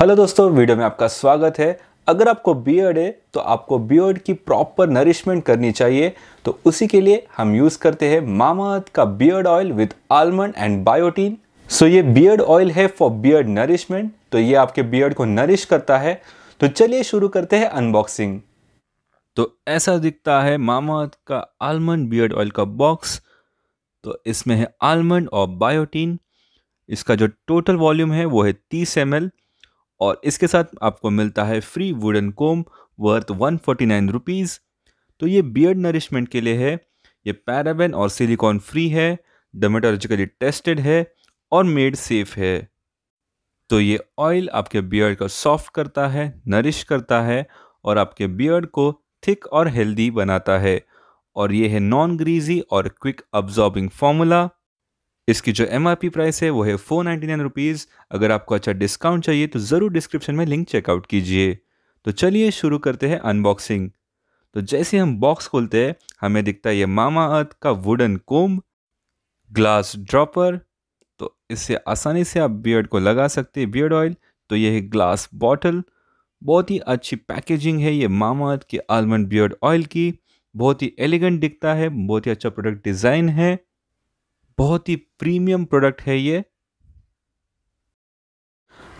hello दोस्तों video में आपका स्वागत है अगर आपको बियर्ड है तो आपको बियर्ड की प्रॉपर नरिशमेंट करनी चाहिए तो उसी के लिए हम यूज़ करते हैं मामाअर्थ का beard oil with almond and biotin so ये बियर्ड ऑयल है फॉर बियर्ड नरिशमेंट तो ये आपके बियर्ड को नरिश करता है तो चलिए शुरू करते हैं अनबॉक्सिंग तो ऐसा दिखता है मामाअर्थ का आलमंड बियर्ड ऑयल का बॉक्स तो इसमें है आलमंड और बायोटीन इसका जो टोटल वॉल्यूम है वो है तीस एम और इसके साथ आपको मिलता है free wooden comb worth one forty nine rupees तो ये बियर्ड नरिशमेंट के लिए है ये पैराबेन और सिलिकॉन फ्री है डोमेटोलॉजिकली टेस्टेड है और मेड सेफ है तो ये ऑयल आपके बियर्ड को सॉफ्ट करता है नरिश करता है और आपके बियर्ड को थिक और हेल्दी बनाता है और ये है नॉन ग्रीजी और क्विक अब्जॉर्बिंग फॉर्मूला इसकी जो एम प्राइस है वो है फोर नाइन्टी नाइन रुपीज़ अगर आपको अच्छा डिस्काउंट चाहिए तो ज़रूर डिस्क्रिप्शन में लिंक चेकआउट कीजिए तो चलिए शुरू करते हैं अनबॉक्सिंग तो जैसे हम बॉक्स खोलते हैं हमें दिखता है ये मामा अर्थ का वुडन कोम ग्लास ड्रॉपर तो इससे आसानी से आप बियर्ड को लगा सकते हैं बियर्ड ऑयल तो ये है ग्लास बॉटल बहुत ही अच्छी पैकेजिंग है ये मामा अर्थ के आलमंड बियर्ड ऑयल की बहुत ही एलिगेंट दिखता है बहुत ही अच्छा प्रोडक्ट डिज़ाइन है बहुत ही प्रीमियम प्रोडक्ट है ये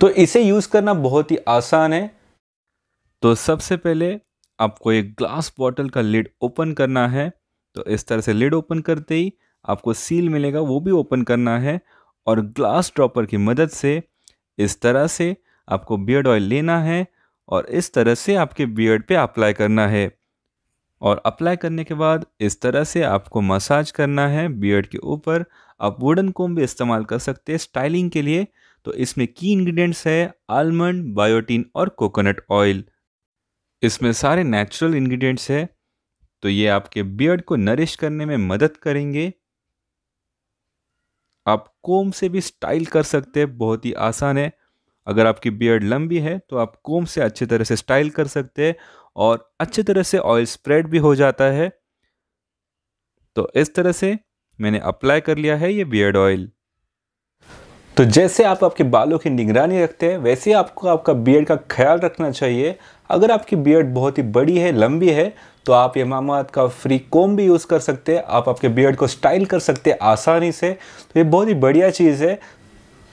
तो इसे यूज़ करना बहुत ही आसान है तो सबसे पहले आपको एक ग्लास बॉटल का लिड ओपन करना है तो इस तरह से लिड ओपन करते ही आपको सील मिलेगा वो भी ओपन करना है और ग्लास ड्रॉपर की मदद से इस तरह से आपको बियर्ड ऑयल लेना है और इस तरह से आपके बियर्ड पे अप्लाई करना है और अप्लाई करने के बाद इस तरह से आपको मसाज करना है बियर्ड के ऊपर आप वुडन कोम भी इस्तेमाल कर सकते हैं स्टाइलिंग के लिए तो इसमें की इंग्रेडिएंट्स है आलमंड बायोटीन और कोकोनट ऑयल इसमें सारे नेचुरल इंग्रेडिएंट्स है तो ये आपके बियर्ड को नरिश करने में मदद करेंगे आप कोम से भी स्टाइल कर सकते हैं बहुत ही आसान है अगर आपकी बियर्ड लंबी है तो आप कोम से अच्छी तरह से स्टाइल कर सकते हैं और अच्छी तरह से ऑयल स्प्रेड भी हो जाता है तो इस तरह से मैंने अप्लाई कर लिया है ये बियर्ड ऑयल तो जैसे आप आपके बालों की निगरानी रखते हैं वैसे आपको आपका बियर्ड का ख्याल रखना चाहिए अगर आपकी बियर्ड बहुत ही बड़ी है लंबी है तो आप ये मामा का फ्री कोम भी यूज़ कर सकते हैं आप आपके बियर्ड को स्टाइल कर सकते हैं आसानी से तो ये बहुत ही बढ़िया चीज़ है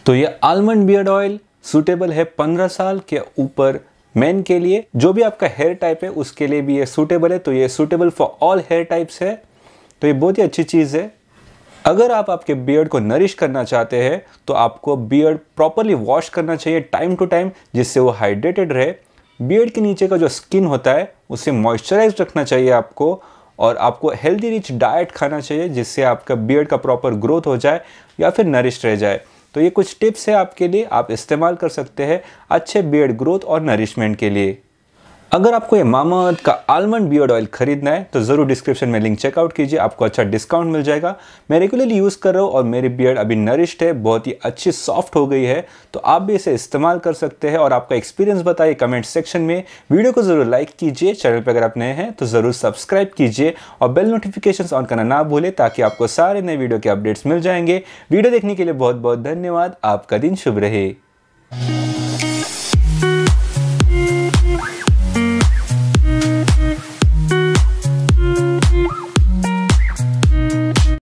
तो ये आलमंड बियर्ड ऑयल सूटेबल है पंद्रह साल के ऊपर मेन के लिए जो भी आपका हेयर टाइप है उसके लिए भी ये सूटेबल है तो ये suitable for all hair types है तो ये बहुत ही अच्छी चीज़ है अगर आप आपके बियर्ड को नरिश करना चाहते हैं तो आपको बियर्ड प्रॉपरली वॉश करना चाहिए टाइम टू टाइम जिससे वो हाइड्रेटेड रहे बियर्ड के नीचे का जो स्किन होता है उसे मॉइस्चराइज रखना चाहिए आपको और आपको हेल्दी रिच डाइट खाना चाहिए जिससे आपका बियर्ड का प्रॉपर ग्रोथ हो जाए या फिर नरिश रह जाए तो ये कुछ टिप्स है आपके लिए आप इस्तेमाल कर सकते हैं अच्छे बियड ग्रोथ और नरिशमेंट के लिए अगर आपको ये मामाअर्थ का आलमंड बियर्ड ऑयल खरीदना है तो ज़रूर डिस्क्रिप्शन में लिंक चेकआउट कीजिए आपको अच्छा डिस्काउंट मिल जाएगा मैं रेगुलरली यूज़ कर रहा हूँ और मेरी बियर्ड अभी नरिश्ड है बहुत ही अच्छी सॉफ्ट हो गई है तो आप भी इसे इस्तेमाल कर सकते हैं और आपका एक्सपीरियंस बताइए कमेंट सेक्शन में वीडियो को ज़रूर लाइक कीजिए चैनल पर अगर आप नए हैं तो ज़रूर सब्सक्राइब कीजिए और बेल नोटिफिकेशन ऑन करना ना भूलें ताकि आपको सारे नए वीडियो के अपडेट्स मिल जाएंगे वीडियो देखने के लिए बहुत बहुत धन्यवाद आपका दिन शुभ रहे